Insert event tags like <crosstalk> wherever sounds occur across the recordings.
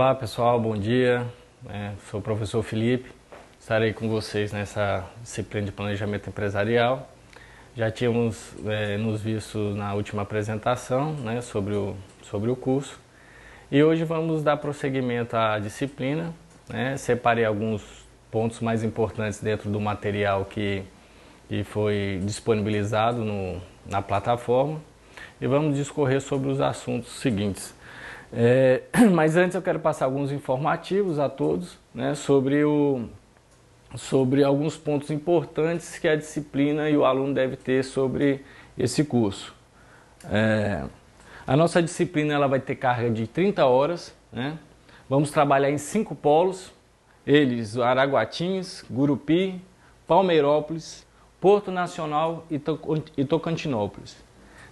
Olá pessoal, bom dia. É, sou o professor Felipe. Estarei com vocês nessa disciplina de planejamento empresarial. Já tínhamos é, nos visto na última apresentação né, sobre, o, sobre o curso. E hoje vamos dar prosseguimento à disciplina. Né? Separei alguns pontos mais importantes dentro do material que, que foi disponibilizado no, na plataforma. E vamos discorrer sobre os assuntos seguintes. É, <clears throat> mas antes eu quero passar alguns informativos a todos né, sobre, o, sobre alguns pontos importantes que a disciplina e o aluno deve ter sobre esse curso. É, a nossa disciplina ela vai ter carga de 30 horas. Né? Vamos trabalhar em cinco polos, eles Araguatins, Gurupi, Palmeirópolis, Porto Nacional e Tocantinópolis.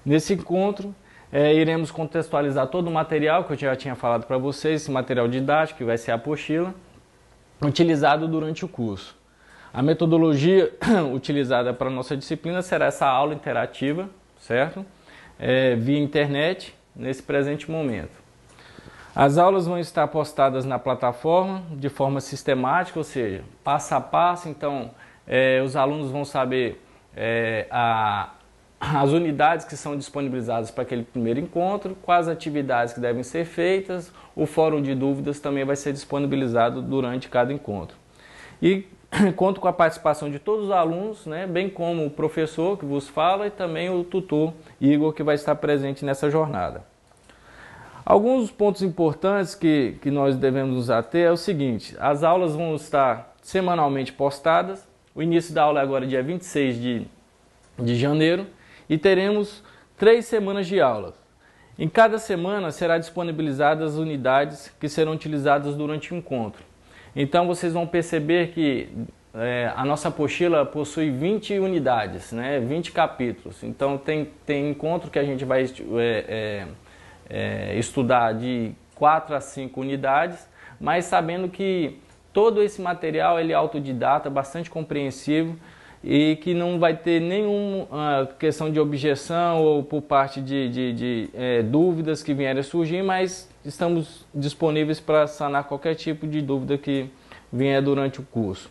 Nesse encontro é, iremos contextualizar todo o material que eu já tinha falado para vocês, esse material didático, que vai ser a apostila, utilizado durante o curso. A metodologia <clears throat> utilizada para a nossa disciplina será essa aula interativa, certo? É, via internet, nesse presente momento. As aulas vão estar postadas na plataforma de forma sistemática, ou seja, passo a passo. Então, é, os alunos vão saber é, a, as unidades que são disponibilizadas para aquele primeiro encontro, quais atividades que devem ser feitas, o fórum de dúvidas também vai ser disponibilizado durante cada encontro. E <clears throat> conto com a participação de todos os alunos, né, bem como o professor que vos fala e também o tutor Igor que vai estar presente nessa jornada. Alguns pontos importantes que, que nós devemos nos ater é o seguinte: as aulas vão estar semanalmente postadas. O início da aula é agora dia 26 de, de janeiro e teremos três semanas de aulas. Em cada semana será disponibilizadas as unidades que serão utilizadas durante o encontro. Então vocês vão perceber que é, a nossa apostila possui 20 unidades, né, 20 capítulos. Então tem, tem encontro que a gente vai é, é, é estudar de 4 a 5 unidades, mas sabendo que todo esse material ele é autodidata, bastante compreensivo, e que não vai ter nenhuma ah, questão de objeção ou por parte de, de, de é, dúvidas que vierem a surgir, mas estamos disponíveis para sanar qualquer tipo de dúvida que vier durante o curso.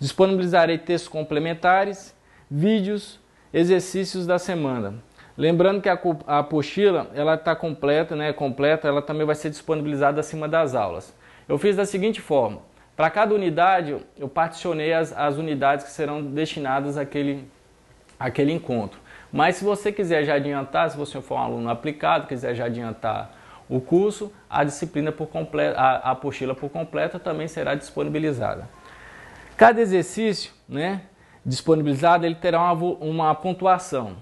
Disponibilizarei textos complementares, vídeos, exercícios da semana. Lembrando que a, a apostila ela está completa, né? Completa, ela também vai ser disponibilizada acima das aulas. Eu fiz da seguinte forma: para cada unidade, eu particionei as, as unidades que serão destinadas àquele, àquele encontro. Mas se você quiser já adiantar, se você for um aluno aplicado, quiser já adiantar o curso, a disciplina por completo, a, a apostila por completa também será disponibilizada. Cada exercício, né, disponibilizado, ele terá uma, uma pontuação.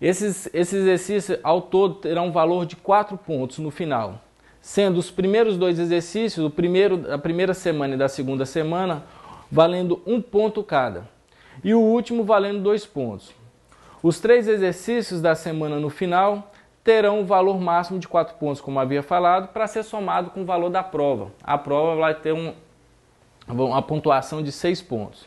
Esses, esses exercícios ao todo terão um valor de 4 pontos no final sendo os primeiros dois exercícios, o primeiro da primeira semana e da segunda semana, valendo um ponto cada, e o último valendo dois pontos. Os três exercícios da semana no final terão o valor máximo de quatro pontos, como havia falado, para ser somado com o valor da prova. A prova vai ter um, uma pontuação de seis pontos.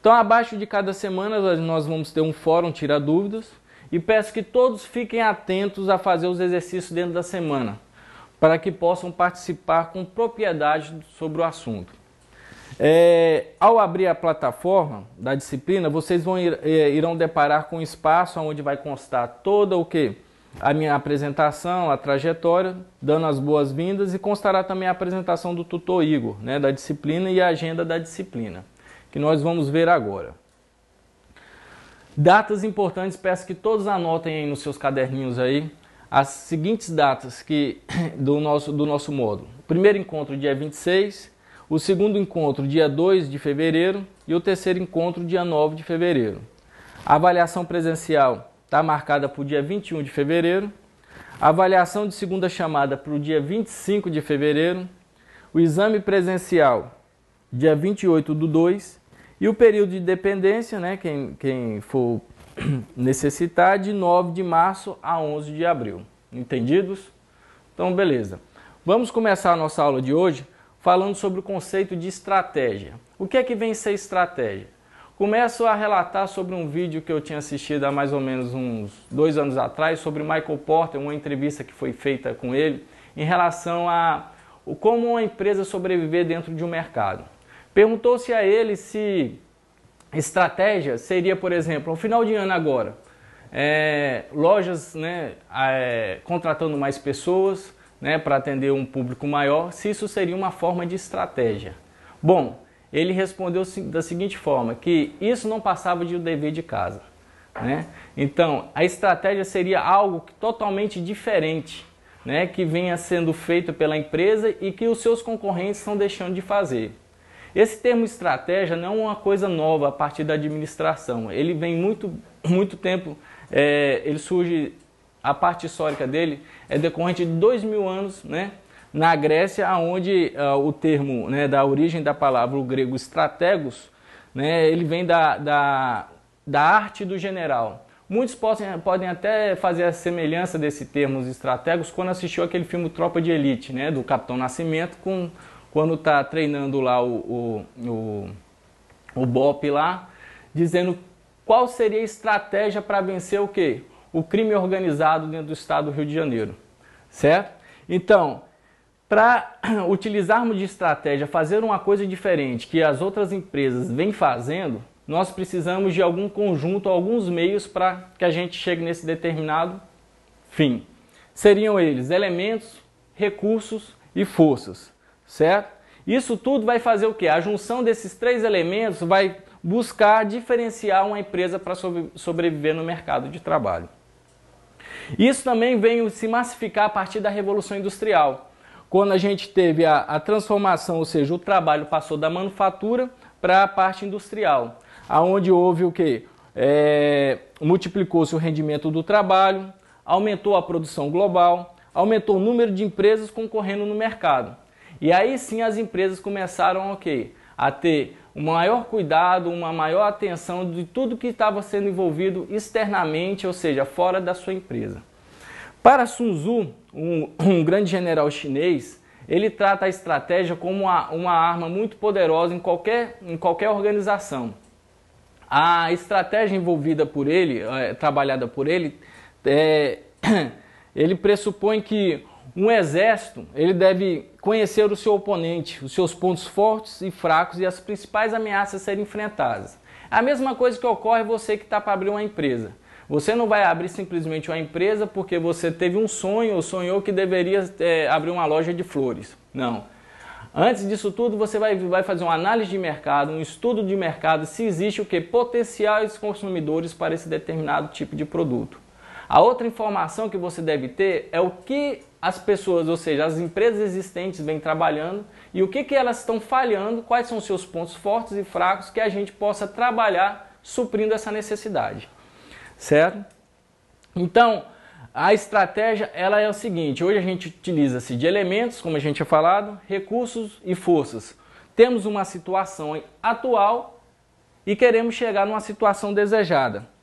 Então, abaixo de cada semana, nós vamos ter um fórum Tira Dúvidas e peço que todos fiquem atentos a fazer os exercícios dentro da semana para que possam participar com propriedade sobre o assunto. É, ao abrir a plataforma da disciplina, vocês vão ir, é, irão deparar com um espaço onde vai constar toda o que? A minha apresentação, a trajetória, dando as boas-vindas e constará também a apresentação do tutor Igor, né, da disciplina e a agenda da disciplina, que nós vamos ver agora. Datas importantes, peço que todos anotem aí nos seus caderninhos aí, as seguintes datas que <clears throat> do nosso, do nosso módulo. O primeiro encontro dia 26, o segundo encontro dia 2 de fevereiro e o terceiro encontro dia 9 de fevereiro. A avaliação presencial está marcada para o dia 21 de fevereiro, a avaliação de segunda chamada para o dia 25 de fevereiro, o exame presencial dia 28 do 2 e o período de dependência, né, quem, quem for <clears throat> necessitar de 9 de março a 11 de abril. Entendidos? Então, beleza. Vamos começar a nossa aula de hoje falando sobre o conceito de estratégia. O que é que vem ser estratégia? Começo a relatar sobre um vídeo que eu tinha assistido há mais ou menos uns dois anos atrás sobre Michael Porter, uma entrevista que foi feita com ele em relação a como uma empresa sobreviver dentro de um mercado. Perguntou-se a ele se estratégia seria, por exemplo, no final de ano agora, é, lojas né, é, contratando mais pessoas né, para atender um público maior, se isso seria uma forma de estratégia. Bom, ele respondeu da seguinte forma, que isso não passava de um dever de casa. Né? Então, a estratégia seria algo totalmente diferente, né? que venha sendo feito pela empresa e que os seus concorrentes estão deixando de fazer. Esse termo estratégia não é uma coisa nova a partir da administração. Ele vem muito, muito tempo, é, ele surge, a parte histórica dele é decorrente de dois mil anos, né? Na Grécia, onde uh, ah, o termo né, da origem da palavra, o grego estrategos, né, ele vem da, da, da arte do general. Muitos podem, podem até fazer a semelhança desse termo, os estrategos, quando assistiu aquele filme Tropa de Elite, né, do Capitão Nascimento, com quando está treinando lá o, o, o, o BOP lá, dizendo qual seria a estratégia para vencer o quê? O crime organizado dentro do estado do Rio de Janeiro, certo? Então, para <clears throat> utilizarmos de estratégia, fazer uma coisa diferente que as outras empresas vêm fazendo, nós precisamos de algum conjunto, alguns meios para que a gente chegue nesse determinado fim. Seriam eles elementos, recursos e forças certo? Isso tudo vai fazer o que? A junção desses três elementos vai buscar diferenciar uma empresa para sobreviver no mercado de trabalho. Isso também veio se massificar a partir da Revolução Industrial, quando a gente teve a, a transformação, ou seja, o trabalho passou da manufatura para a parte industrial, aonde houve o que? É, Multiplicou-se o rendimento do trabalho, aumentou a produção global, aumentou o número de empresas concorrendo no mercado. E aí sim as empresas começaram okay, a ter um maior cuidado, uma maior atenção de tudo que estava sendo envolvido externamente, ou seja, fora da sua empresa. Para Sun Tzu, um, <clears throat> um grande general chinês, ele trata a estratégia como uma, uma arma muito poderosa em qualquer, em qualquer organização. A estratégia envolvida por ele, é, trabalhada por ele, é, <clears throat> ele pressupõe que um exército, ele deve conhecer o seu oponente, os seus pontos fortes e fracos e as principais ameaças a serem enfrentadas. A mesma coisa que ocorre você que está para abrir uma empresa. Você não vai abrir simplesmente uma empresa porque você teve um sonho ou sonhou que deveria é, abrir uma loja de flores. Não. Antes disso tudo, você vai, vai fazer uma análise de mercado, um estudo de mercado, se existe o que? Potenciais consumidores para esse determinado tipo de produto. A outra informação que você deve ter é o que as pessoas, ou seja, as empresas existentes vêm trabalhando e o que, que elas estão falhando, quais são seus pontos fortes e fracos que a gente possa trabalhar suprindo essa necessidade. Certo? Então, a estratégia ela é o seguinte: hoje a gente utiliza-se de elementos, como a gente tinha falado, recursos e forças. Temos uma situação atual e queremos chegar numa situação desejada.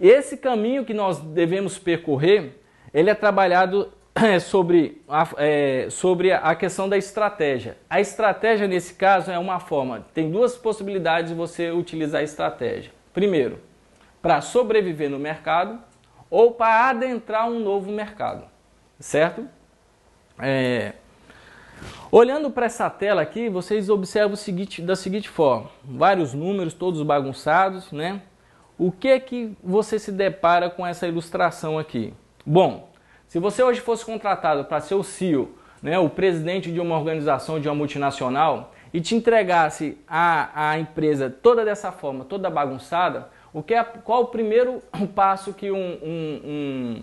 Esse caminho que nós devemos percorrer, ele é trabalhado eh, sobre a, é, sobre a questão da estratégia. A estratégia, nesse caso, é uma forma. Tem duas possibilidades de você utilizar a estratégia. Primeiro, para sobreviver no mercado ou para adentrar um novo mercado, certo? É, olhando para essa tela aqui, vocês observam o seguinte, da seguinte forma: vários números, todos bagunçados, né? O que é que você se depara com essa ilustração aqui? Bom, se você hoje fosse contratado para ser o CEO, né, o presidente de uma organização, de uma multinacional, e te entregasse a, a empresa toda dessa forma, toda bagunçada, o que é, qual o primeiro <laughs> passo que um, um, um,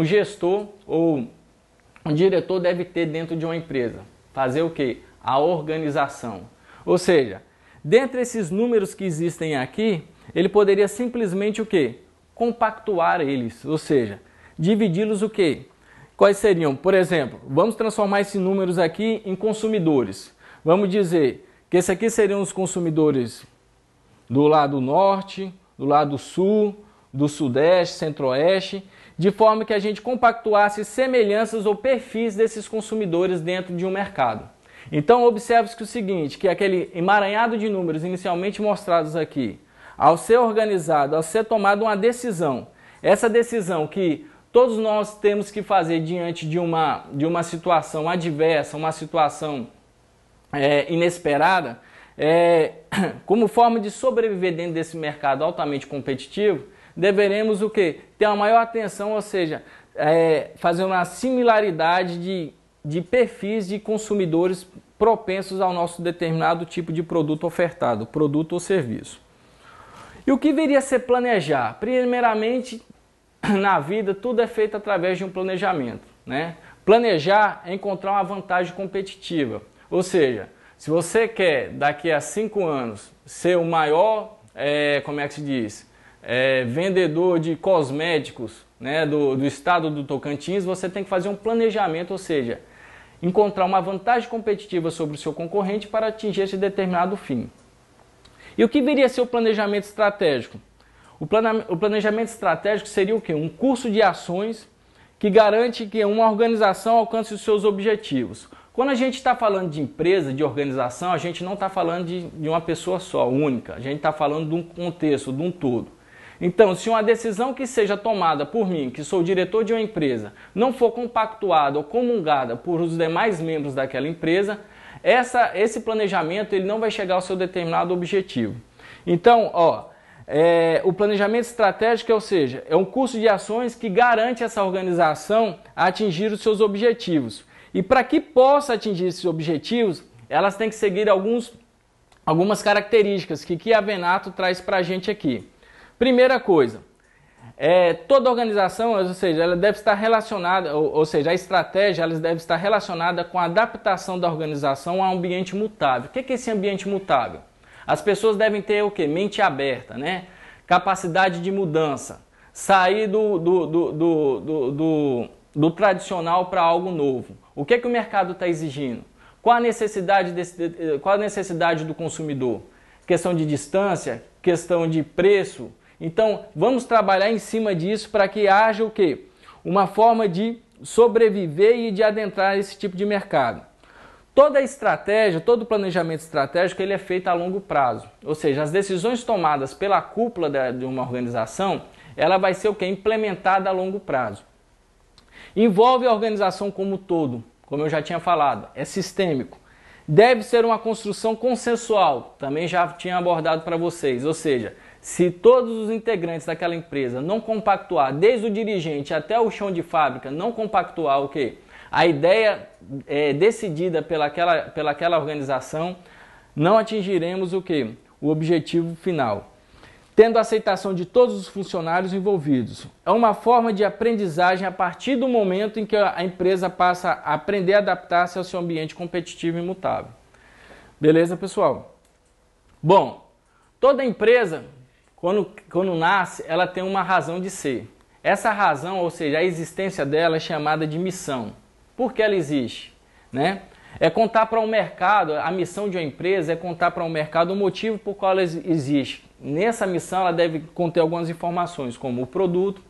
um gestor ou um diretor deve ter dentro de uma empresa? Fazer o que? A organização. Ou seja, dentre esses números que existem aqui, ele poderia simplesmente o quê? Compactuar eles, ou seja, dividi-los o quê? Quais seriam? Por exemplo, vamos transformar esses números aqui em consumidores. Vamos dizer que esse aqui seriam os consumidores do lado norte, do lado sul, do sudeste, centro-oeste, de forma que a gente compactuasse semelhanças ou perfis desses consumidores dentro de um mercado. Então observe-se é o seguinte, que aquele emaranhado de números inicialmente mostrados aqui ao ser organizado, ao ser tomada uma decisão, essa decisão que todos nós temos que fazer diante de uma, de uma situação adversa, uma situação é, inesperada, é, <clears throat> como forma de sobreviver dentro desse mercado altamente competitivo, deveremos o que? Ter a maior atenção, ou seja, é, fazer uma similaridade de, de perfis de consumidores propensos ao nosso determinado tipo de produto ofertado, produto ou serviço. E o que viria a ser planejar? Primeiramente, <clears throat> na vida, tudo é feito através de um planejamento. Né? Planejar é encontrar uma vantagem competitiva. Ou seja, se você quer, daqui a cinco anos, ser o maior, é, como é que se diz, é, vendedor de cosméticos né, do, do estado do Tocantins, você tem que fazer um planejamento, ou seja, encontrar uma vantagem competitiva sobre o seu concorrente para atingir esse determinado fim. E o que viria a ser o planejamento estratégico? O, plana, o planejamento estratégico seria o quê? Um curso de ações que garante que uma organização alcance os seus objetivos. Quando a gente está falando de empresa, de organização, a gente não está falando de, de, uma pessoa só, única. A gente está falando de um contexto, de um todo. Então, se uma decisão que seja tomada por mim, que sou diretor de uma empresa, não for compactuada ou comungada por os demais membros daquela empresa, essa, esse planejamento ele não vai chegar ao seu determinado objetivo. Então, ó, é, o planejamento estratégico, ou seja, é um curso de ações que garante essa organização atingir os seus objetivos. E para que possa atingir esses objetivos, elas têm que seguir alguns, algumas características que, que a Venato traz para a gente aqui. Primeira coisa, é, toda organização, ou seja, ela deve estar relacionada, ou, ou, seja, a estratégia ela deve estar relacionada com a adaptação da organização a um ambiente mutável. O que é, é esse ambiente mutável? As pessoas devem ter o que? Mente aberta, né? capacidade de mudança, sair do, do, do, do, do tradicional para algo novo. O que, é que o mercado está exigindo? Qual a, necessidade desse, qual a necessidade do consumidor? Questão de distância, questão de preço, então, vamos trabalhar em cima disso para que haja o quê? Uma forma de sobreviver e de adentrar esse tipo de mercado. Toda estratégia, todo planejamento estratégico, ele é feito a longo prazo. Ou seja, as decisões tomadas pela cúpula de uma organização, ela vai ser o que? Implementada a longo prazo. Envolve a organização como um todo, como eu já tinha falado, é sistêmico. Deve ser uma construção consensual, também já tinha abordado para vocês. Ou seja, se todos os integrantes daquela empresa não compactuar, desde o dirigente até o chão de fábrica, não compactuar o quê? A ideia é, decidida pelaquela, aquela organização, não atingiremos o que? O objetivo final. Tendo a aceitação de todos os funcionários envolvidos. É uma forma de aprendizagem a partir do momento em que a empresa passa a aprender a adaptar-se ao seu ambiente competitivo e mutável. Beleza, pessoal? Bom, toda empresa quando, quando nasce, ela tem uma razão de ser. Essa razão, ou seja, a existência dela é chamada de missão. Por que ela existe? Né? É contar para o um mercado, a missão de uma empresa é contar para o um mercado o motivo por qual ela existe. Nessa missão, ela deve conter algumas informações, como o produto,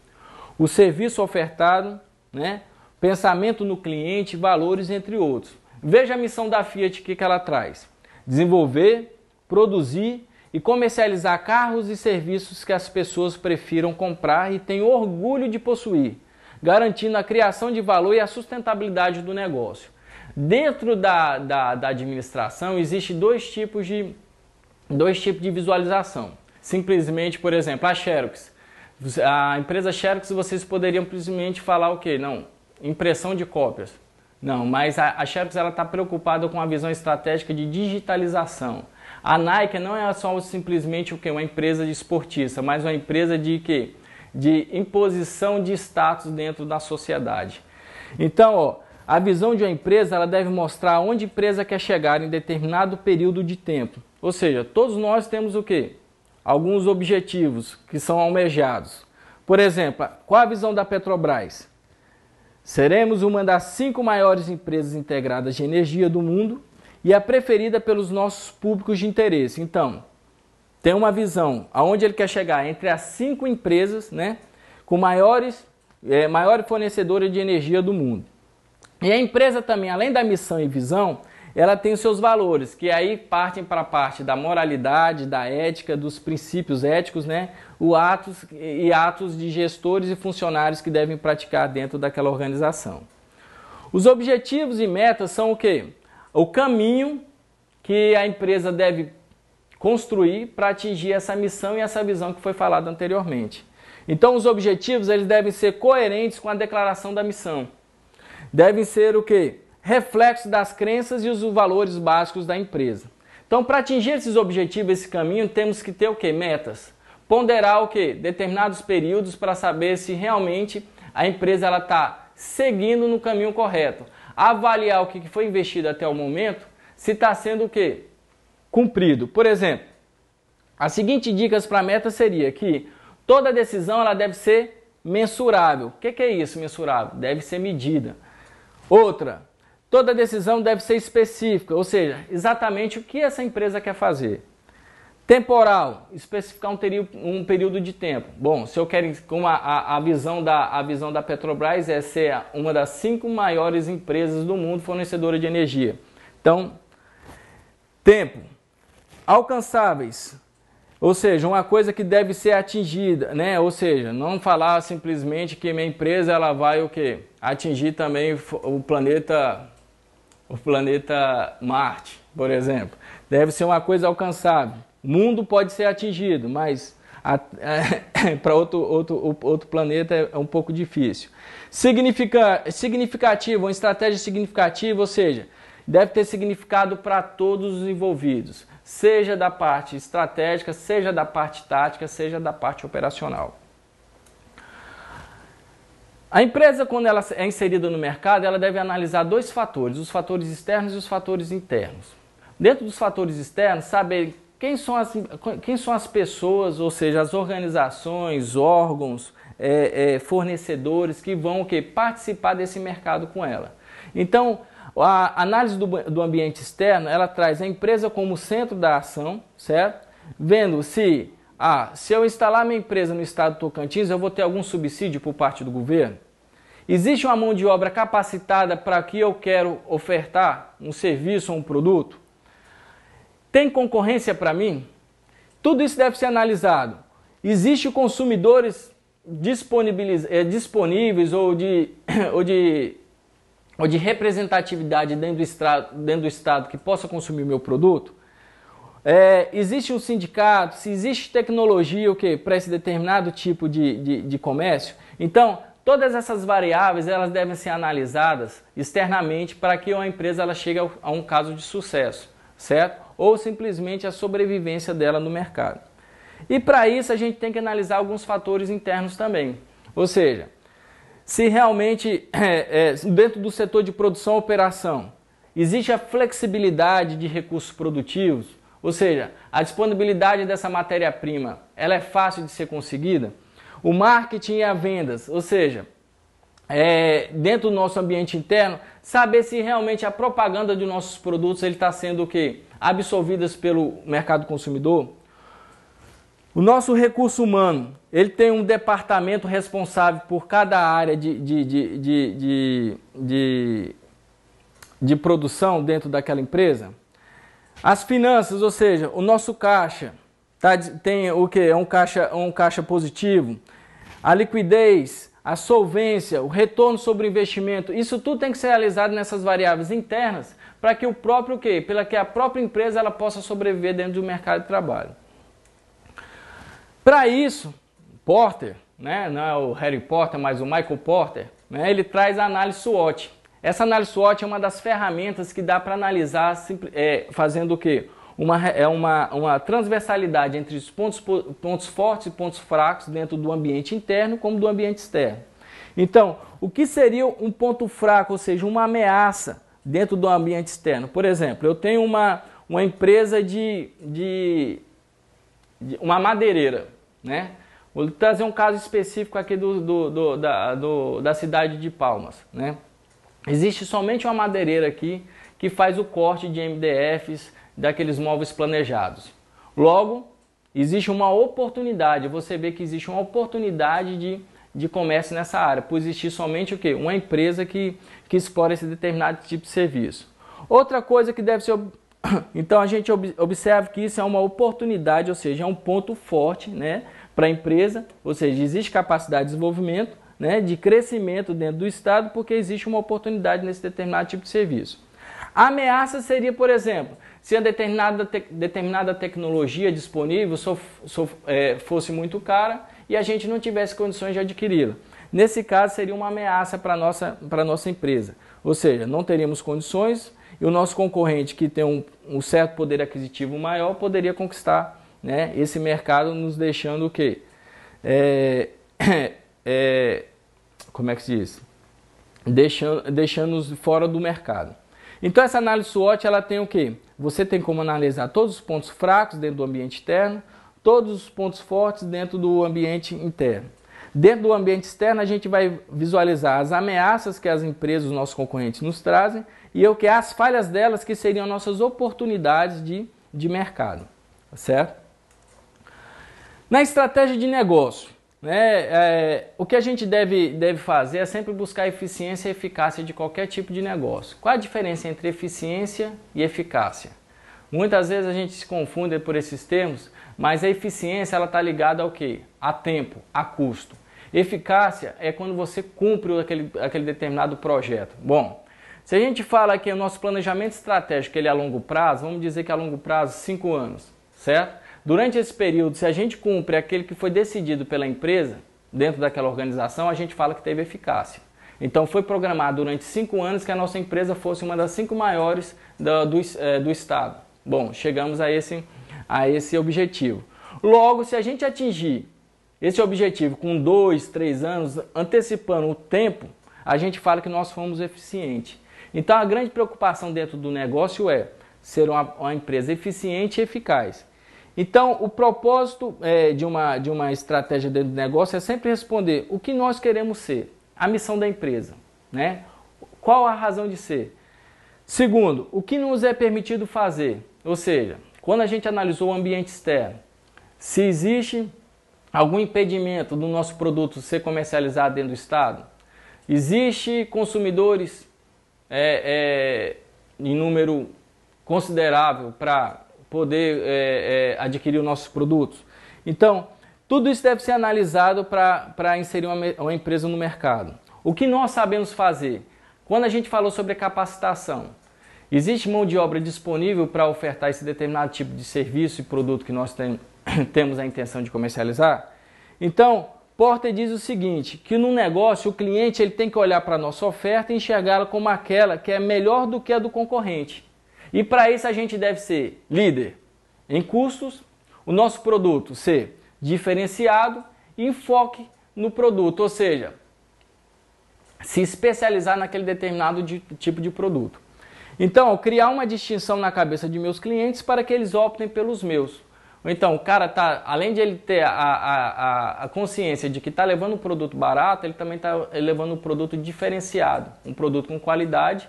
o serviço ofertado, né? pensamento no cliente, valores, entre outros. Veja a missão da Fiat, o que, que ela traz: desenvolver, produzir e comercializar carros e serviços que as pessoas prefiram comprar e têm orgulho de possuir, garantindo a criação de valor e a sustentabilidade do negócio. Dentro da, da, da administração existe dois tipos de dois tipos de visualização. Simplesmente, por exemplo, a Xerox. A empresa Xerox, vocês poderiam simplesmente falar o okay, quê? Não, impressão de cópias. Não, mas a, a Xerox está preocupada com a visão estratégica de digitalização. A Nike não é só simplesmente o que uma empresa de esportista, mas uma empresa de que? De imposição de status dentro da sociedade. Então, ó, a visão de uma empresa ela deve mostrar onde a empresa quer chegar em determinado período de tempo. Ou seja, todos nós temos o que? Alguns objetivos que são almejados. Por exemplo, qual a visão da Petrobras? Seremos uma das cinco maiores empresas integradas de energia do mundo e é preferida pelos nossos públicos de interesse. Então, tem uma visão aonde ele quer chegar entre as cinco empresas né, com maiores, é, maior fornecedora de energia do mundo. E a empresa também, além da missão e visão, ela tem os seus valores, que aí partem para a parte da moralidade, da ética, dos princípios éticos, né? O atos e atos de gestores e funcionários que devem praticar dentro daquela organização. Os objetivos e metas são o quê? o caminho que a empresa deve construir para atingir essa missão e essa visão que foi falada anteriormente. Então, os objetivos eles devem ser coerentes com a declaração da missão. Devem ser o quê? Reflexo das crenças e os valores básicos da empresa. Então, para atingir esses objetivos, esse caminho, temos que ter o quê? Metas. Ponderar o quê? Determinados períodos para saber se realmente a empresa ela está seguindo no caminho correto avaliar o que foi investido até o momento, se está sendo o quê? Cumprido. Por exemplo, as seguintes dicas para meta seria que toda decisão ela deve ser mensurável. O que, que é isso, mensurável? Deve ser medida. Outra, toda decisão deve ser específica, ou seja, exatamente o que essa empresa quer fazer. Temporal, especificar um, terio, um período de tempo. Bom, se eu quero, como a, a, visão da, a visão da Petrobras é ser uma das cinco maiores empresas do mundo fornecedora de energia. Então, tempo. Alcançáveis, ou seja, uma coisa que deve ser atingida, né? Ou seja, não falar simplesmente que minha empresa ela vai o quê? Atingir também o planeta o planeta Marte, por exemplo. Deve ser uma coisa alcançável. O mundo pode ser atingido, mas é, <laughs> para outro, outro, outro planeta é, é um pouco difícil. Significa, significativo, uma estratégia significativa, ou seja, deve ter significado para todos os envolvidos, seja da parte estratégica, seja da parte tática, seja da parte operacional. A empresa, quando ela é inserida no mercado, ela deve analisar dois fatores, os fatores externos e os fatores internos. Dentro dos fatores externos, saber quem são, as, quem são as pessoas, ou seja, as organizações, órgãos, é, é, fornecedores que vão o quê? participar desse mercado com ela? Então, a análise do, do ambiente externo ela traz a empresa como centro da ação, certo? Vendo se ah, se eu instalar minha empresa no estado do Tocantins, eu vou ter algum subsídio por parte do governo? Existe uma mão de obra capacitada para que eu quero ofertar um serviço ou um produto? Tem concorrência para mim? Tudo isso deve ser analisado. Existem consumidores eh, disponíveis ou de, <coughs> ou de, ou de representatividade dentro do, estado, dentro do Estado que possa consumir meu produto? É, existe um sindicato, se existe tecnologia o que para esse determinado tipo de, de, de comércio? Então, Todas essas variáveis elas devem ser analisadas externamente para que uma empresa ela chegue a um caso de sucesso, certo? ou simplesmente a sobrevivência dela no mercado. E para isso a gente tem que analisar alguns fatores internos também. Ou seja, se realmente <clears throat> é, é, dentro do setor de produção e operação existe a flexibilidade de recursos produtivos, ou seja, a disponibilidade dessa matéria-prima, ela é fácil de ser conseguida. O marketing e as vendas, ou seja, é, dentro do nosso ambiente interno, saber se realmente a propaganda de nossos produtos ele está sendo o quê? absorvidas pelo mercado consumidor, o nosso recurso humano, ele tem um departamento responsável por cada área de, de, de, de, de, produção dentro daquela empresa. As finanças, ou seja, o nosso caixa, tá, tem o que? É um caixa, um caixa positivo. A liquidez, a solvência, o retorno sobre investimento, isso tudo tem que ser realizado nessas variáveis internas para que o próprio que quê? que a própria empresa ela possa sobreviver dentro do mercado de trabalho. Para isso, Porter, né, não é o Harry Potter, mas o Michael Porter, né, ele traz a análise SWOT. Essa análise SWOT é uma das ferramentas que dá para analisar é, fazendo o que Uma, é uma, uma transversalidade entre os pontos, pontos fortes e pontos fracos dentro do ambiente interno como do ambiente externo. Então, o que seria um ponto fraco, ou seja, uma ameaça dentro do ambiente externo. Por exemplo, eu tenho uma, uma empresa de, de, de uma madeireira, né? Vou trazer um caso específico aqui do, do, do, da, do, da cidade de Palmas, né? Existe somente uma madeireira aqui que faz o corte de MDFs daqueles móveis planejados. Logo, existe uma oportunidade, você vê que existe uma oportunidade de de comércio nessa área, por existir somente o quê? Uma empresa que, que explora esse determinado tipo de serviço. Outra coisa que deve ser. <coughs> Então a gente observa que isso é uma oportunidade, ou seja, é um ponto forte né, para a empresa, ou seja, existe capacidade de desenvolvimento, né, de crescimento dentro do Estado, porque existe uma oportunidade nesse determinado tipo de serviço. A ameaça seria, por exemplo, se a determinada, te determinada tecnologia disponível so, so, é, fosse muito cara e a gente não tivesse condições de adquiri-la. Nesse caso, seria uma ameaça para a nossa, nossa empresa. Ou seja, não teríamos condições e o nosso concorrente, que tem um, um certo poder aquisitivo maior, poderia conquistar né, esse mercado, nos deixando o quê? É, <coughs> é, como é que se diz? Deixando-nos deixando fora do mercado. Então essa análise SWOT ela tem o quê? Você tem como analisar todos os pontos fracos dentro do ambiente externo, todos os pontos fortes dentro do ambiente interno. Dentro do ambiente externo, a gente vai visualizar as ameaças que as empresas, os nossos concorrentes nos trazem e o que é as falhas delas que seriam nossas oportunidades de, de mercado, tá certo? Na estratégia de negócio, né, é, o que a gente deve, deve fazer é sempre buscar eficiência e eficácia de qualquer tipo de negócio. Qual a diferença entre eficiência e eficácia? Muitas vezes a gente se confunde por esses termos, mas a eficiência ela está ligada ao quê? A tempo, a custo. Eficácia é quando você cumpre aquele, aquele determinado projeto. Bom, se a gente fala que o nosso planejamento estratégico ele é a longo prazo, vamos dizer que é a longo prazo, cinco anos, certo? Durante esse período, se a gente cumpre aquele que foi decidido pela empresa, dentro daquela organização, a gente fala que teve eficácia. Então foi programado durante cinco anos que a nossa empresa fosse uma das cinco maiores do, do, eh, do estado. Bom, chegamos a esse, a esse objetivo. Logo, se a gente atingir esse objetivo com dois, três anos, antecipando o tempo, a gente fala que nós fomos eficientes. Então, a grande preocupação dentro do negócio é ser uma, uma empresa eficiente e eficaz. Então, o propósito é, de, uma, de uma estratégia dentro do negócio é sempre responder o que nós queremos ser, a missão da empresa, né? Qual a razão de ser? Segundo, o que nos é permitido fazer? Ou seja, quando a gente analisou o ambiente externo, se existe algum impedimento do nosso produto ser comercializado dentro do estado, existe consumidores é, é, em número considerável para poder é, é adquirir os nossos produtos. Então, tudo isso deve ser analisado para inserir uma, uma empresa no mercado. O que nós sabemos fazer? Quando a gente falou sobre capacitação, Existe mão de obra disponível para ofertar esse determinado tipo de serviço e produto que nós tem, <clears throat> temos a intenção de comercializar? Então, Porter diz o seguinte, que no negócio o cliente ele tem que olhar para a nossa oferta e enxergá-la como aquela que é melhor do que a do concorrente. E para isso a gente deve ser líder em custos, o nosso produto ser diferenciado e enfoque no produto, ou seja, se especializar naquele determinado de, tipo de produto. Então, criar uma distinção na cabeça de meus clientes para que eles optem pelos meus. Então, o cara tá, além de ele ter a, a, a consciência de que está levando um produto barato, ele também está levando um produto diferenciado, um produto com qualidade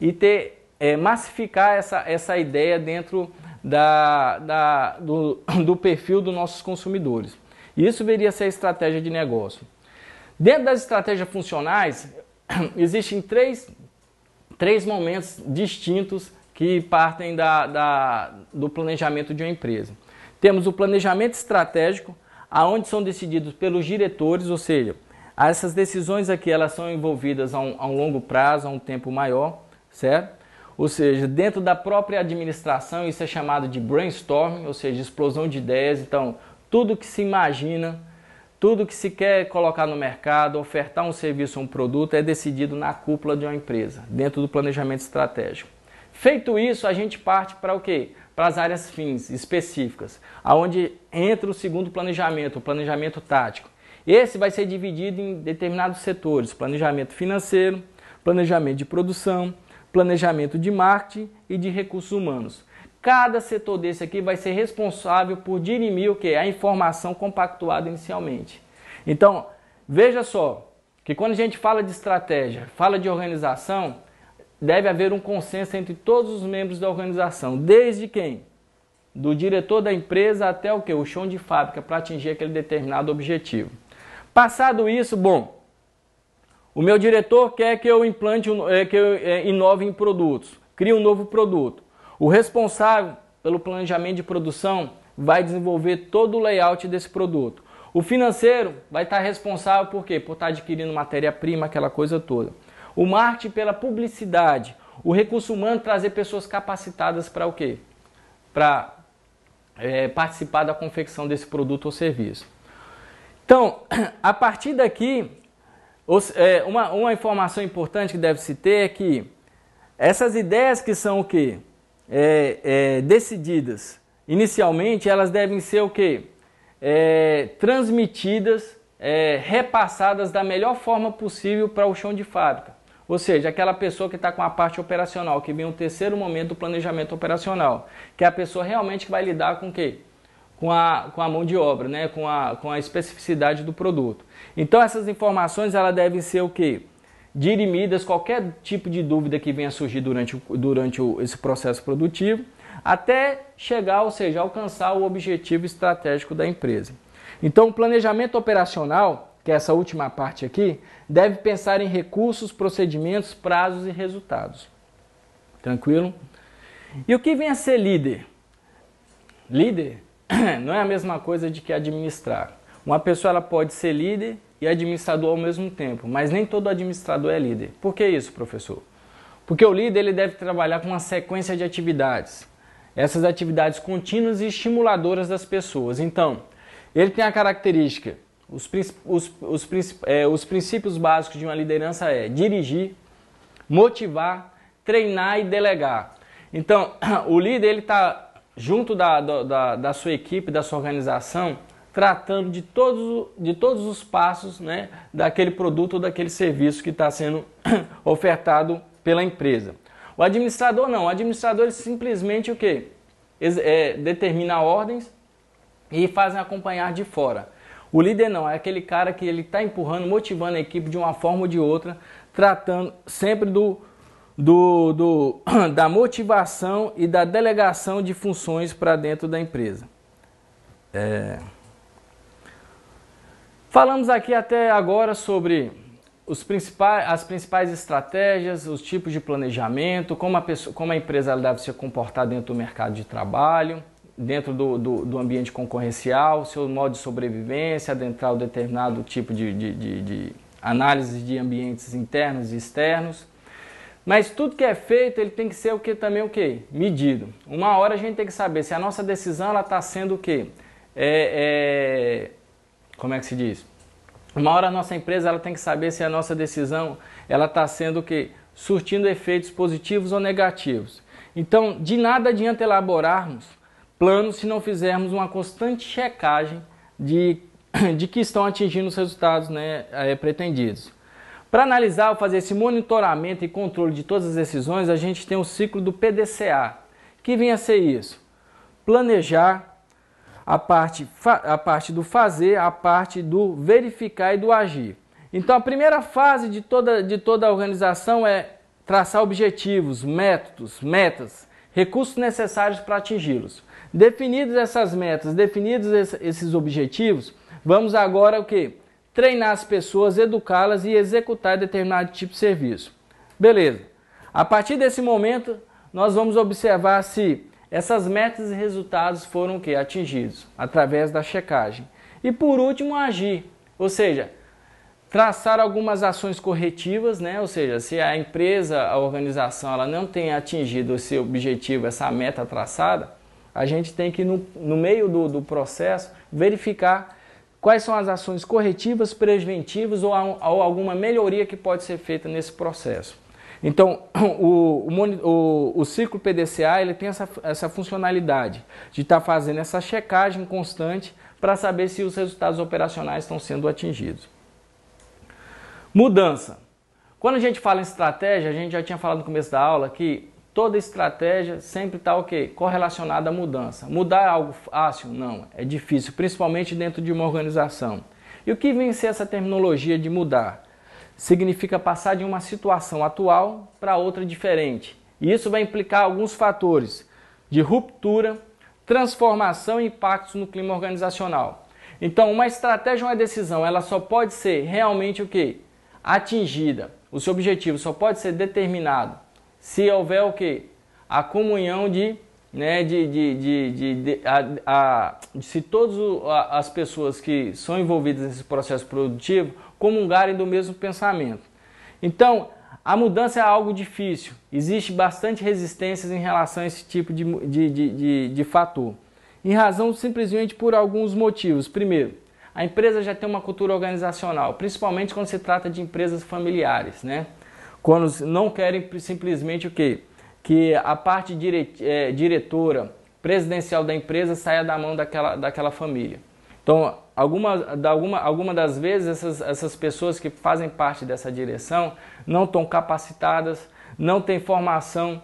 e ter é, massificar essa, essa ideia dentro da, da, do, <coughs> do perfil dos nossos consumidores. Isso deveria ser a estratégia de negócio. Dentro das estratégias funcionais, <coughs> existem três três momentos distintos que partem da, da, do planejamento de uma empresa. Temos o planejamento estratégico, aonde são decididos pelos diretores, ou seja, essas decisões aqui elas são envolvidas a um, a um longo prazo, a um tempo maior, certo? Ou seja, dentro da própria administração isso é chamado de brainstorming, ou seja, explosão de ideias. Então, tudo que se imagina tudo que se quer colocar no mercado, ofertar um serviço ou um produto é decidido na cúpula de uma empresa, dentro do planejamento estratégico. Feito isso, a gente parte para o quê? Para as áreas fins específicas, aonde entra o segundo planejamento, o planejamento tático. Esse vai ser dividido em determinados setores: planejamento financeiro, planejamento de produção, planejamento de marketing e de recursos humanos. Cada setor desse aqui vai ser responsável por dirimir o que? A informação compactuada inicialmente. Então, veja só, que quando a gente fala de estratégia, fala de organização, deve haver um consenso entre todos os membros da organização, desde quem? Do diretor da empresa até o que? O chão de fábrica para atingir aquele determinado objetivo. Passado isso, bom, o meu diretor quer que eu implante, é, que eu é, inove em produtos, crie um novo produto. O responsável pelo planejamento de produção vai desenvolver todo o layout desse produto. O financeiro vai estar responsável por quê? Por estar adquirindo matéria-prima, aquela coisa toda. O marketing pela publicidade. O recurso humano trazer pessoas capacitadas para o quê? Para é, participar da confecção desse produto ou serviço. Então, <clears throat> a partir daqui, é, uma, uma informação importante que deve se ter é que essas ideias que são o quê? é, é, decididas inicialmente, elas devem ser o quê? É, transmitidas, é, repassadas da melhor forma possível para o chão de fábrica. Ou seja, aquela pessoa que está com a parte operacional, que vem um terceiro momento do planejamento operacional, que é a pessoa realmente que vai lidar com o quê? Com a, com a mão de obra, né? com, a, com a especificidade do produto. Então essas informações ela devem ser o quê? dirimidas qualquer tipo de dúvida que venha surgir durante, durante o, esse processo produtivo, até chegar, ou seja, alcançar o objetivo estratégico da empresa. Então, o planejamento operacional, que é essa última parte aqui, deve pensar em recursos, procedimentos, prazos e resultados. Tranquilo? E o que vem a ser líder? Líder <clears throat> não é a mesma coisa de que administrar. Uma pessoa ela pode ser líder e administrador ao mesmo tempo, mas nem todo administrador é líder. Por que isso, professor? Porque o líder ele deve trabalhar com uma sequência de atividades. Essas atividades contínuas e estimuladoras das pessoas. Então, ele tem a característica, os, os, os, é, os princípios básicos de uma liderança é dirigir, motivar, treinar e delegar. Então, <clears throat> o líder ele está junto da, da, da sua equipe, da sua organização, tratando de todos, de todos os passos né, daquele produto ou daquele serviço que está sendo <clears throat> ofertado pela empresa. O administrador não, o administrador simplesmente o que É, determina ordens e faz acompanhar de fora. O líder não, é aquele cara que ele está empurrando, motivando a equipe de uma forma ou de outra, tratando sempre do, do, do <clears throat> da motivação e da delegação de funções para dentro da empresa. É... Falamos aqui até agora sobre os principais, as principais estratégias, os tipos de planejamento, como a, pessoa, como a empresa deve se comportar dentro do mercado de trabalho, dentro do, do, do ambiente concorrencial, seu modo de sobrevivência, adentrar um determinado tipo de, de, de, de análise de ambientes internos e externos. Mas tudo que é feito, ele tem que ser o que também o que? Medido. Uma hora a gente tem que saber se a nossa decisão está sendo o que? É, é como é que se diz? Uma hora a nossa empresa ela tem que saber se a nossa decisão ela está sendo o que, Surtindo efeitos positivos ou negativos. Então, de nada adianta elaborarmos planos se não fizermos uma constante checagem de, <coughs> de que estão atingindo os resultados né, eh, pretendidos. Para analisar ou fazer esse monitoramento e controle de todas as decisões, a gente tem o ciclo do PDCA, que vem a ser isso: planejar, a parte, a parte do fazer, a parte do verificar e do agir. Então, a primeira fase de toda, de toda a organização é traçar objetivos, métodos, metas, recursos necessários para atingi-los. Definidos essas metas, definidos esses objetivos, vamos agora o que? Treinar as pessoas, educá-las e executar determinado tipo de serviço. Beleza. A partir desse momento, nós vamos observar se essas metas e resultados foram o que atingidos através da checagem. E por último, agir, ou seja, traçar algumas ações corretivas, né? Ou seja, se a empresa, a organização, ela não tem atingido o seu objetivo, essa meta traçada, a gente tem que no, no meio do, do processo verificar quais são as ações corretivas, preventivas ou, ou alguma melhoria que pode ser feita nesse processo. Então, <clears throat> o, o, o, ciclo PDCA ele tem essa, essa funcionalidade de estar tá fazendo essa checagem constante para saber se os resultados operacionais estão sendo atingidos. Mudança. Quando a gente fala em estratégia, a gente já tinha falado no começo da aula que toda estratégia sempre está o quê? Correlacionada à mudança. Mudar é algo fácil? Não, é difícil, principalmente dentro de uma organização. E o que vem ser essa terminologia de mudar? significa passar de uma situação atual para outra diferente. E isso vai implicar alguns fatores de ruptura, transformação e impactos no clima organizacional. Então, uma estratégia ou uma decisão, ela só pode ser realmente o que? Atingida. O seu objetivo só pode ser determinado se houver o que? A comunhão de, né, de, de, de, de, a, a, se todas as pessoas que são envolvidas nesse processo produtivo comungarem do mesmo pensamento. Então, a mudança é algo difícil, existe bastante resistência em relação a esse tipo de, de, de, de, de fator. Em razão simplesmente por alguns motivos. Primeiro, a empresa já tem uma cultura organizacional, principalmente quando se trata de empresas familiares, né? Quando não querem simplesmente o quê? Que a parte dire, é, diretora, presidencial da empresa saia da mão daquela, daquela família. Então, Alguma, da, alguma, alguma das vezes essas, essas pessoas que fazem parte dessa direção não estão capacitadas, não têm formação,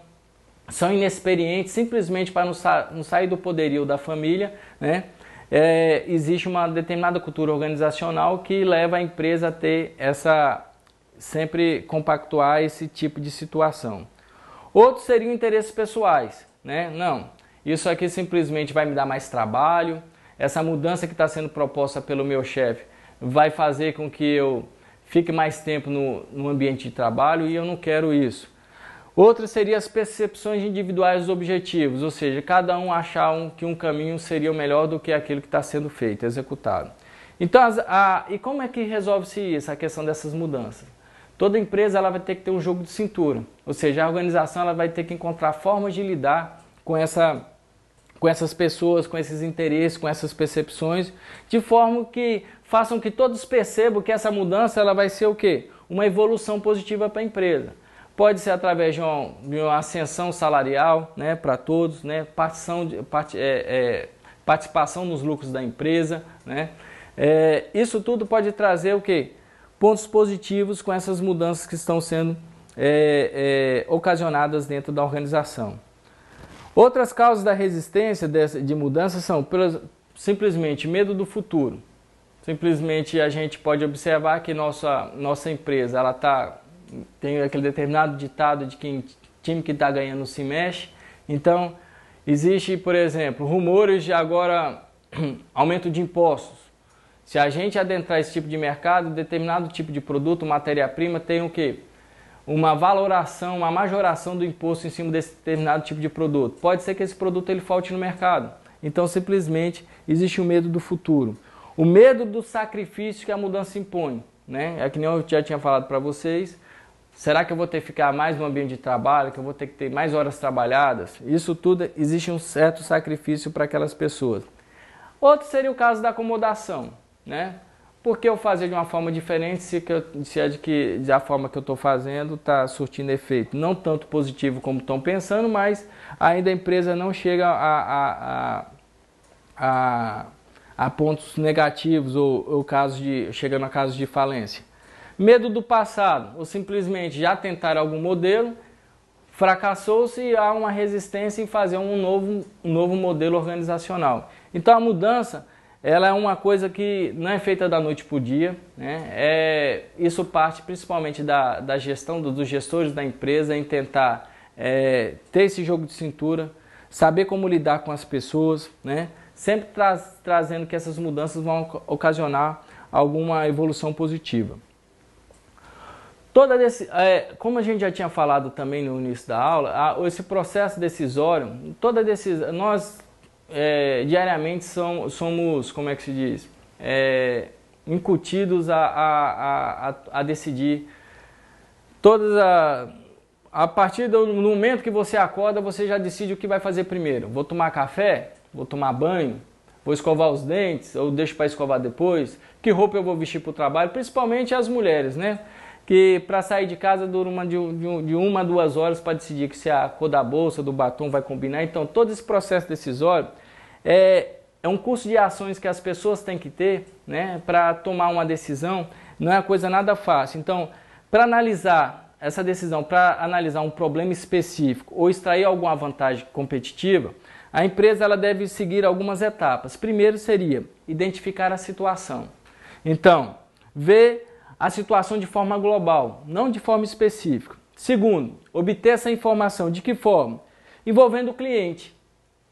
são inexperientes simplesmente para não, sa não sair do poderio da família, né? É, existe uma determinada cultura organizacional que leva a empresa a ter essa sempre compactuar esse tipo de situação. Outros seriam interesses pessoais, né? Não, isso aqui simplesmente vai me dar mais trabalho, essa mudança que está sendo proposta pelo meu chefe vai fazer com que eu fique mais tempo no, no ambiente de trabalho e eu não quero isso. Outra seria as percepções individuais dos objetivos, ou seja, cada um achar um, que um caminho seria melhor do que aquilo que está sendo feito, executado. Então, as, a, e como é que resolve-se isso, a questão dessas mudanças? Toda empresa ela vai ter que ter um jogo de cintura, ou seja, a organização ela vai ter que encontrar formas de lidar com essa com essas pessoas, com esses interesses, com essas percepções, de forma que façam que todos percebam que essa mudança ela vai ser o quê? Uma evolução positiva para a empresa. Pode ser através de uma, de uma ascensão salarial né, para todos, né, participação, de, part, é, é, participação nos lucros da empresa. Né? É, isso tudo pode trazer o quê? Pontos positivos com essas mudanças que estão sendo é, é, ocasionadas dentro da organização. Outras causas da resistência de mudança são simplesmente medo do futuro. Simplesmente a gente pode observar que nossa, nossa empresa ela tá, tem aquele determinado ditado de que time que está ganhando se mexe. Então, existe, por exemplo, rumores de agora <clears throat> aumento de impostos. Se a gente adentrar esse tipo de mercado, determinado tipo de produto, matéria-prima, tem o quê? uma valoração, uma majoração do imposto em cima desse determinado tipo de produto. Pode ser que esse produto ele falte no mercado. Então, simplesmente, existe o medo do futuro. O medo do sacrifício que a mudança impõe. Né? É que nem eu já tinha falado para vocês. Será que eu vou ter que ficar mais no ambiente de trabalho? Que eu vou ter que ter mais horas trabalhadas? Isso tudo existe um certo sacrifício para aquelas pessoas. Outro seria o caso da acomodação. Né? Por que eu fazer de uma forma diferente se, que eu, se é de que a forma que eu estou fazendo está surtindo efeito? Não tanto positivo como estão pensando, mas ainda a empresa não chega a, a, a, a, a pontos negativos ou, ou caso de, chegando a casos de falência. Medo do passado, ou simplesmente já tentaram algum modelo, fracassou-se e há uma resistência em fazer um novo, um novo modelo organizacional. Então a mudança ela é uma coisa que não é feita da noite para o dia. Né? É, isso parte principalmente da, da gestão do, dos gestores da empresa em tentar é, ter esse jogo de cintura, saber como lidar com as pessoas, né? sempre tra trazendo que essas mudanças vão ocasionar alguma evolução positiva. Toda desse, é, como a gente já tinha falado também no início da aula, a, esse processo decisório, toda decisão, nós é, diariamente são, somos, como é que se diz, é, incutidos a, a, a, a, decidir. Todas a, a partir do momento que você acorda, você já decide o que vai fazer primeiro. Vou tomar café? Vou tomar banho? Vou escovar os dentes? Ou deixo para escovar depois? Que roupa eu vou vestir para o trabalho? Principalmente as mulheres, né? que para sair de casa dura uma, de, de uma a duas horas para decidir que se a cor da bolsa, do batom vai combinar. Então, todo esse processo decisório é, é um curso de ações que as pessoas têm que ter né, para tomar uma decisão. Não é coisa nada fácil. Então, para analisar essa decisão, para analisar um problema específico ou extrair alguma vantagem competitiva, a empresa ela deve seguir algumas etapas. Primeiro seria identificar a situação. Então, ver a situação de forma global, não de forma específica. Segundo, obter essa informação de que forma? Envolvendo o cliente.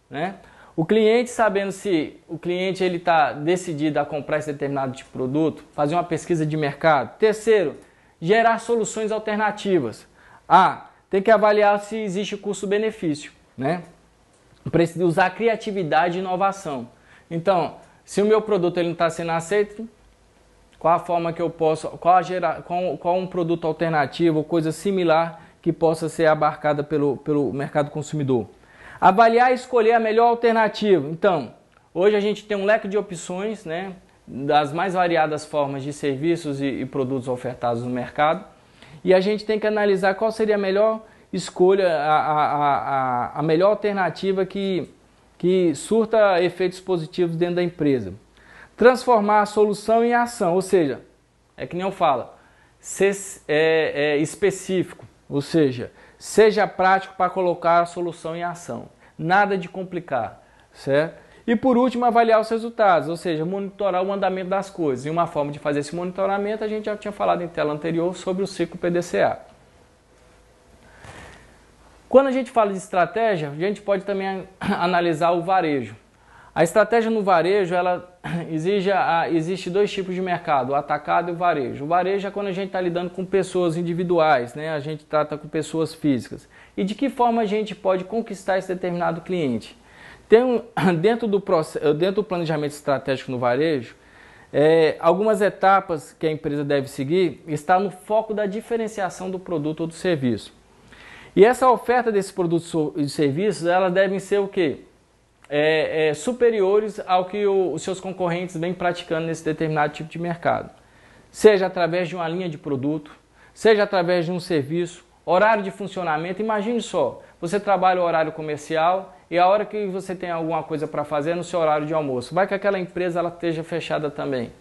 Né? O cliente sabendo se o cliente ele está decidido a comprar esse determinado tipo de produto, fazer uma pesquisa de mercado. Terceiro, gerar soluções alternativas. Ah, tem que avaliar se existe custo-benefício, né? Precisa usar criatividade e inovação. Então, se o meu produto ele não está sendo aceito, qual a forma que eu posso, qual, a gera, qual, qual um produto alternativo, coisa similar que possa ser abarcada pelo, pelo mercado consumidor. Avaliar e escolher a melhor alternativa. Então, hoje a gente tem um leque de opções, né, das mais variadas formas de serviços e, e produtos ofertados no mercado, e a gente tem que analisar qual seria a melhor escolha, a, a, a, a melhor alternativa que, que surta efeitos positivos dentro da empresa transformar a solução em ação, ou seja, é que nem eu falo, ser é, é, específico, ou seja, seja prático para colocar a solução em ação. Nada de complicar, certo? E por último, avaliar os resultados, ou seja, monitorar o andamento das coisas. E uma forma de fazer esse monitoramento, a gente já tinha falado em tela anterior sobre o ciclo PDCA. Quando a gente fala de estratégia, a gente pode também <laughs> analisar o varejo. A estratégia no varejo, ela <clears throat> exige a, existe dois tipos de mercado, o atacado e o varejo. O varejo é quando a gente está lidando com pessoas individuais, né? a gente trata com pessoas físicas. E de que forma a gente pode conquistar esse determinado cliente? Tem um, <clears throat> dentro, do, dentro do planejamento estratégico no varejo, é, algumas etapas que a empresa deve seguir está no foco da diferenciação do produto ou do serviço. E essa oferta desses produtos e serviços, elas devem ser o quê? é, é, superiores ao que o, os seus concorrentes vêm praticando nesse determinado tipo de mercado. Seja através de uma linha de produto, seja através de um serviço, horário de funcionamento. Imagine só, você trabalha o horário comercial e a hora que você tem alguma coisa para fazer é no seu horário de almoço. Vai que aquela empresa ela esteja fechada também.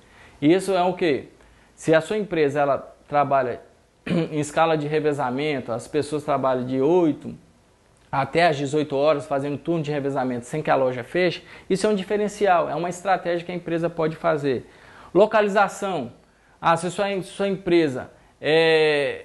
E isso é o que? Se a sua empresa ela trabalha <clears throat> em escala de revezamento, as pessoas trabalham de 8 até às 18 horas, fazendo turno de revezamento sem que a loja feche, isso é um diferencial, é uma estratégia que a empresa pode fazer. Localização. Ah, se sua, sua empresa é,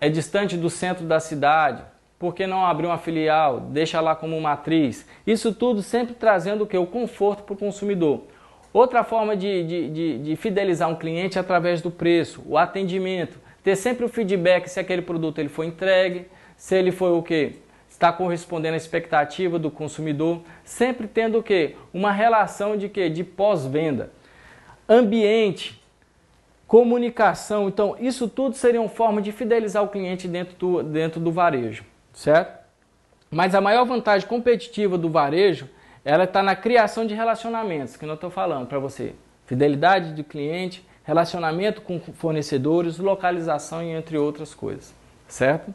é distante do centro da cidade, por que não abrir uma filial? Deixa lá como matriz. Isso tudo sempre trazendo o que? O conforto para o consumidor. Outra forma de, de, de, de fidelizar um cliente é através do preço, o atendimento. Ter sempre o feedback se aquele produto ele foi entregue, se ele foi o que? está correspondendo à expectativa do consumidor, sempre tendo o quê? Uma relação de quê? De pós-venda. Ambiente, comunicação, então isso tudo seria uma forma de fidelizar o cliente dentro do, dentro do varejo, certo? Mas a maior vantagem competitiva do varejo, ela está na criação de relacionamentos, que eu estou falando para você. Fidelidade do cliente, relacionamento com fornecedores, localização e entre outras coisas, certo?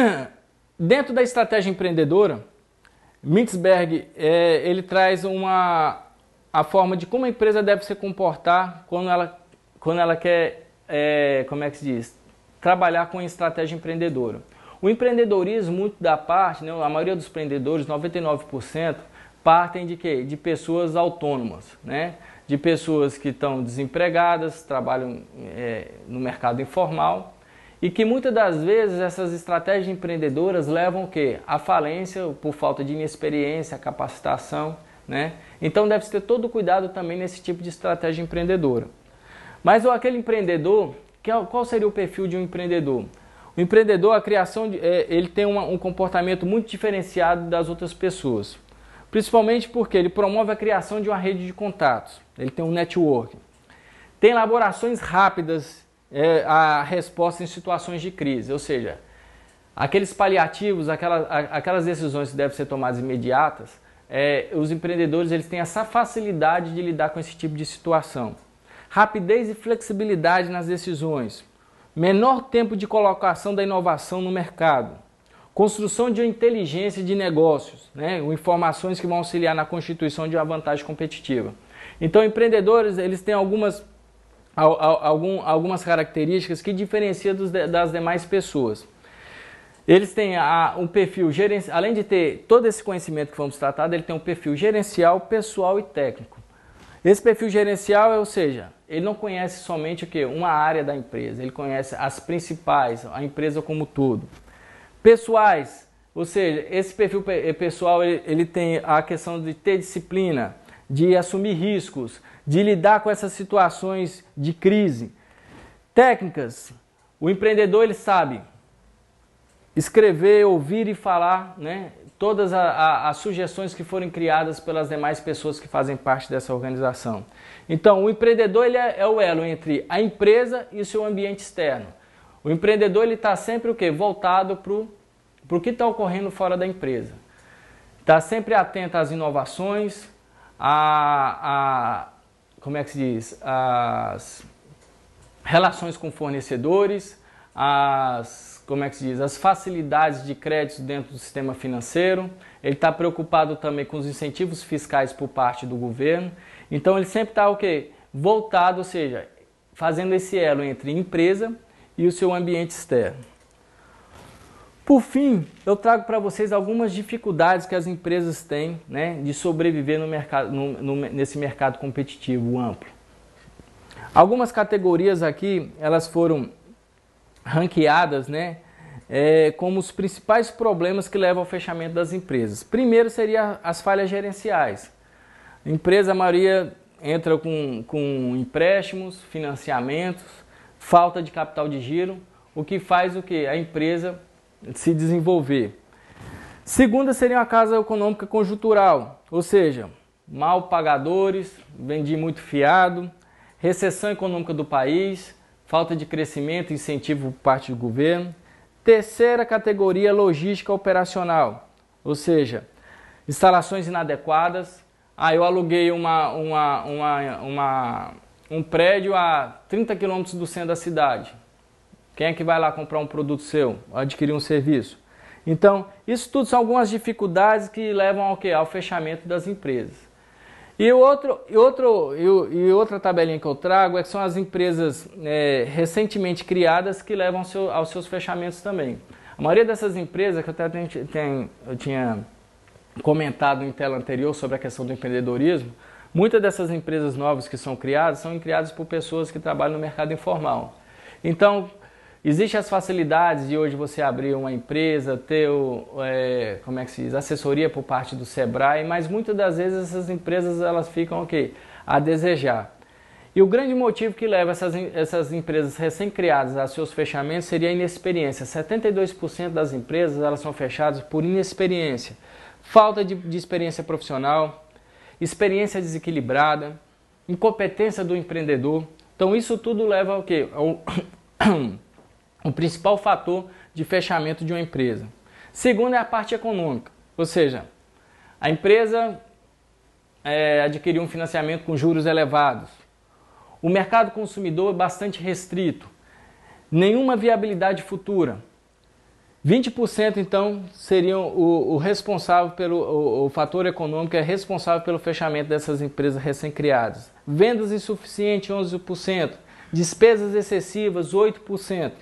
<coughs> Dentro da estratégia empreendedora, Mintzberg é, ele traz uma a forma de como a empresa deve se comportar quando ela quando ela quer é, como é que se diz trabalhar com estratégia empreendedora. O empreendedorismo muito da parte, né, a maioria dos empreendedores, 99%, partem de quê? De pessoas autônomas, né? De pessoas que estão desempregadas, trabalham é, no mercado informal e que muitas das vezes essas estratégias empreendedoras levam o quê? A falência por falta de inexperiência, capacitação, né? Então deve-se ter todo o cuidado também nesse tipo de estratégia empreendedora. Mas aquele empreendedor, é qual seria o perfil de um empreendedor? O empreendedor, a criação, é, ele tem um comportamento muito diferenciado das outras pessoas. Principalmente porque ele promove a criação de uma rede de contatos, ele tem um network. Tem elaborações rápidas é, a resposta em situações de crise, ou seja, aqueles paliativos, aquelas, aquelas decisões que devem ser tomadas imediatas, é, os empreendedores eles têm essa facilidade de lidar com esse tipo de situação. Rapidez e flexibilidade nas decisões, menor tempo de colocação da inovação no mercado, construção de inteligência de negócios, né, informações que vão auxiliar na constituição de uma vantagem competitiva. Então, empreendedores eles têm algumas algum, algumas características que diferenciam dos, das demais pessoas. Eles têm a, um perfil gerencial, além de ter todo esse conhecimento que vamos tratar, ele tem um perfil gerencial, pessoal e técnico. Esse perfil gerencial, ou seja, ele não conhece somente o que uma área da empresa, ele conhece as principais, a empresa como todo. Pessoais, ou seja, esse perfil pessoal ele, ele tem a questão de ter disciplina, de assumir riscos, de lidar com essas situações de crise. Técnicas. O empreendedor ele sabe escrever, ouvir e falar, né? Todas a, a, as sugestões que forem criadas pelas demais pessoas que fazem parte dessa organização. Então, o empreendedor ele é, é o elo entre a empresa e o seu ambiente externo. O empreendedor ele está sempre o quê? Voltado para o que está ocorrendo fora da empresa. Está sempre atento às inovações, a, a como é que se diz? As relações com fornecedores, as como é que se diz, as facilidades de crédito dentro do sistema financeiro. Ele está preocupado também com os incentivos fiscais por parte do governo. Então ele sempre está o que Voltado, ou seja, fazendo esse elo entre empresa e o seu ambiente externo. Por fim, eu trago para vocês algumas dificuldades que as empresas têm né, de sobreviver no mercado, no, no, nesse mercado competitivo amplo. Algumas categorias aqui elas foram ranqueadas né, é, como os principais problemas que levam ao fechamento das empresas. Primeiro seria as falhas gerenciais. A empresa, a maioria entra com, com empréstimos, financiamentos, falta de capital de giro, o que faz o que? A empresa se desenvolver. Segunda seria a casa econômica conjuntural, ou seja, mal pagadores, vendi muito fiado, recessão econômica do país, falta de crescimento, incentivo por parte do governo. Terceira categoria, logística operacional, ou seja, instalações inadequadas. Ah, eu aluguei uma, uma, uma, uma um prédio a 30 quilômetros do centro da cidade. Quem é que vai lá comprar um produto seu, adquirir um serviço? Então, isso tudo são algumas dificuldades que levam ao que? Ao fechamento das empresas. E, outro, e, outro, e, outra tabelinha que eu trago é que são as empresas é, recentemente criadas que levam seu, aos seus fechamentos também. A maioria dessas empresas, que eu até tem, eu tinha comentado em tela anterior sobre a questão do empreendedorismo, muitas dessas empresas novas que são criadas são criadas por pessoas que trabalham no mercado informal. Então, Existem as facilidades de hoje você abrir uma empresa, ter, o, é, como é que se diz, assessoria por parte do Sebrae, mas muitas das vezes essas empresas elas ficam okay, a desejar. E o grande motivo que leva essas, essas empresas recém-criadas a seus fechamentos seria a inexperiência. 72% das empresas elas são fechadas por inexperiência, falta de, de experiência profissional, experiência desequilibrada, incompetência do empreendedor. Então isso tudo leva ao quê? Ao o principal fator de fechamento de uma empresa. Segundo é a parte econômica, ou seja, a empresa é, adquiriu um financiamento com juros elevados. O mercado consumidor é bastante restrito, nenhuma viabilidade futura. 20% então seriam o, o responsável pelo o, o, fator econômico é responsável pelo fechamento dessas empresas recém-criadas. Vendas insuficientes 11%, despesas excessivas 8%.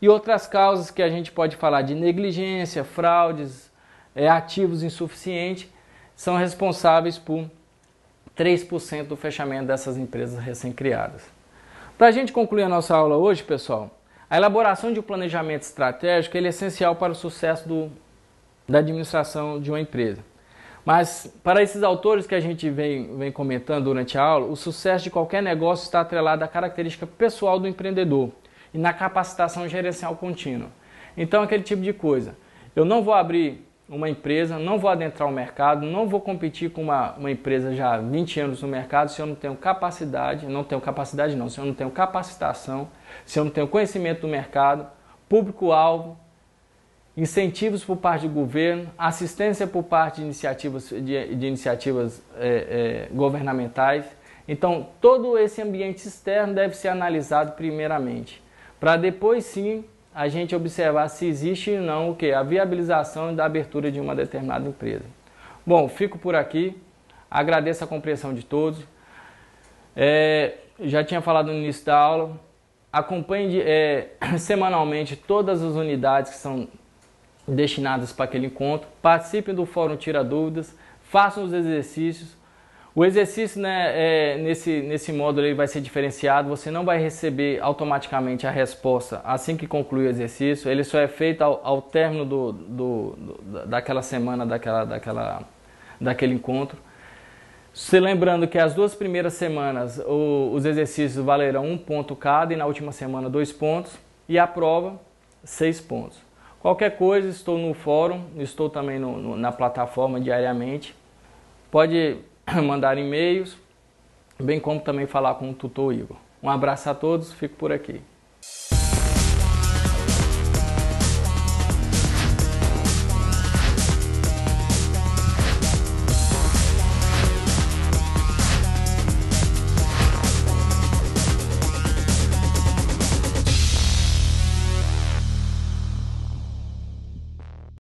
E outras causas que a gente pode falar de negligência, fraudes, é, ativos insuficientes, são responsáveis por 3% do fechamento dessas empresas recém-criadas. Para a gente concluir a nossa aula hoje, pessoal, a elaboração de um planejamento estratégico é essencial para o sucesso do, da administração de uma empresa. Mas, para esses autores que a gente vem, vem comentando durante a aula, o sucesso de qualquer negócio está atrelado à característica pessoal do empreendedor e na capacitação gerencial contínua. Então, aquele tipo de coisa. Eu não vou abrir uma empresa, não vou adentrar o mercado, não vou competir com uma, uma empresa já há 20 anos no mercado se eu não tenho capacidade, não tenho capacidade não, se eu não tenho capacitação, se eu não tenho conhecimento do mercado, público-alvo, incentivos por parte do governo, assistência por parte de iniciativas, de, de iniciativas é, é, governamentais. Então, todo esse ambiente externo deve ser analisado primeiramente para depois sim a gente observar se existe ou não o que a viabilização da abertura de uma determinada empresa. Bom, fico por aqui. Agradeço a compreensão de todos. É, já tinha falado no início da aula. Acompanhe é, <clears throat> semanalmente todas as unidades que são destinadas para aquele encontro. Participem do fórum Tira Dúvidas. Façam os exercícios o exercício né, é, nesse, nesse módulo ele vai ser diferenciado, você não vai receber automaticamente a resposta assim que conclui o exercício, ele só é feito ao, ao término do, do, do, daquela semana, daquela, daquela, daquele encontro. Se lembrando que as duas primeiras semanas o, os exercícios valerão um ponto cada e na última semana dois pontos e a prova seis pontos. Qualquer coisa, estou no fórum, estou também no, no, na plataforma diariamente. Pode <coughs> mandar e-mails, bem como também falar com o tutor Igor. Um abraço a todos, fico por aqui.